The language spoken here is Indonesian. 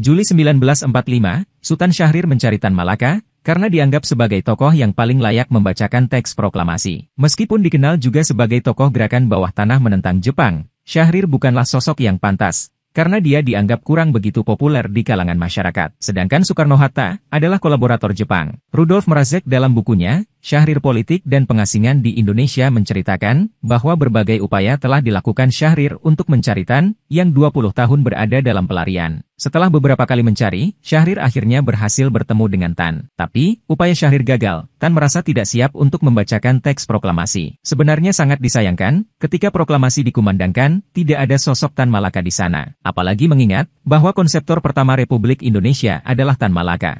Juli 1945, Sultan Syahrir mencari Tan Malaka, karena dianggap sebagai tokoh yang paling layak membacakan teks proklamasi. Meskipun dikenal juga sebagai tokoh gerakan bawah tanah menentang Jepang, Syahrir bukanlah sosok yang pantas, karena dia dianggap kurang begitu populer di kalangan masyarakat. Sedangkan Soekarno-Hatta adalah kolaborator Jepang. Rudolf merazek dalam bukunya, Syahrir Politik dan Pengasingan di Indonesia menceritakan bahwa berbagai upaya telah dilakukan Syahrir untuk mencari Tan yang 20 tahun berada dalam pelarian. Setelah beberapa kali mencari, Syahrir akhirnya berhasil bertemu dengan Tan. Tapi, upaya Syahrir gagal. Tan merasa tidak siap untuk membacakan teks proklamasi. Sebenarnya sangat disayangkan, ketika proklamasi dikumandangkan, tidak ada sosok Tan Malaka di sana. Apalagi mengingat bahwa konseptor pertama Republik Indonesia adalah Tan Malaka.